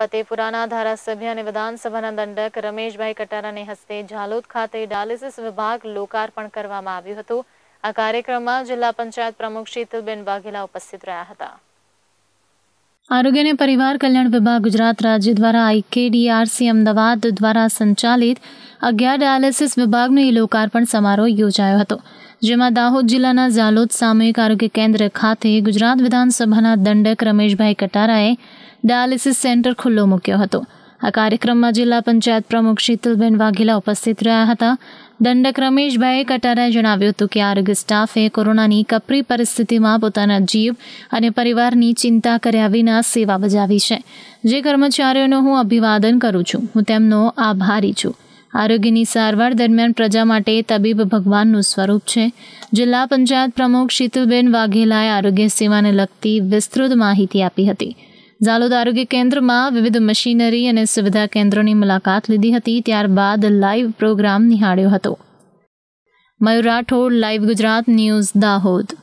ફતેપુરાના ધારાસભ્ય અને વિધાનસભાના દંડક રમેશભાઈ કટારાને હસ્તે ઝાલોદ ખાતે ડાયાલિસિસ વિભાગ લોકાર્પણ કરવામાં આવ્યું હતું આ કાર્યક્રમમાં જિલ્લા પંચાયત પ્રમુખ શીતલબેન વાઘેલા ઉપસ્થિત રહ્યા હતા આરોગ્ય અને પરિવાર કલ્યાણ વિભાગ ગુજરાત રાજ્ય દ્વારા આઈકેડીઆરસી અમદાવાદ દ્વારા સંચાલિત અગિયાર ડાયાલિસિસ વિભાગનો એ લોકાર્પણ સમારોહ યોજાયો હતો જેમાં દાહોદ જિલ્લાના ઝાલોદ સામૂહિક આરોગ્ય કેન્દ્ર ખાતે ગુજરાત વિધાનસભાના દંડક રમેશભાઈ કટારાએ ડાયાલિસિસ સેન્ટર ખુલ્લો મૂક્યો હતો આ કાર્યક્રમમાં જિલ્લા પંચાયત પ્રમુખ શીતલબેન વાઘેલા ઉપસ્થિત રહ્યા હતા દંડક રમેશભાઈ કટારાએ જણાવ્યું હતું કે આરોગ્ય સ્ટાફે કોરોનાની કપરી પરિસ્થિતિમાં પોતાના જીવ અને પરિવારની ચિંતા કર્યા વિના સેવા બજાવી છે જે કર્મચારીઓનું હું અભિવાદન કરું છું હું તેમનો આભારી છું આરોગ્યની સારવાર દરમિયાન પ્રજા માટે તબીબ ભગવાનનું સ્વરૂપ છે જિલ્લા પંચાયત પ્રમુખ શીતલબેન વાઘેલાએ આરોગ્ય સેવાને લગતી વિસ્તૃત માહિતી આપી હતી ઝાલોદ આરોગ્ય કેન્દ્રમાં વિવિધ મશીનરી અને સુવિધા કેન્દ્રોની મુલાકાત લીધી હતી ત્યારબાદ લાઈવ પ્રોગ્રામ નિહાળ્યો હતો મયુર રાઠોડ લાઈવ ગુજરાત ન્યૂઝ દાહોદ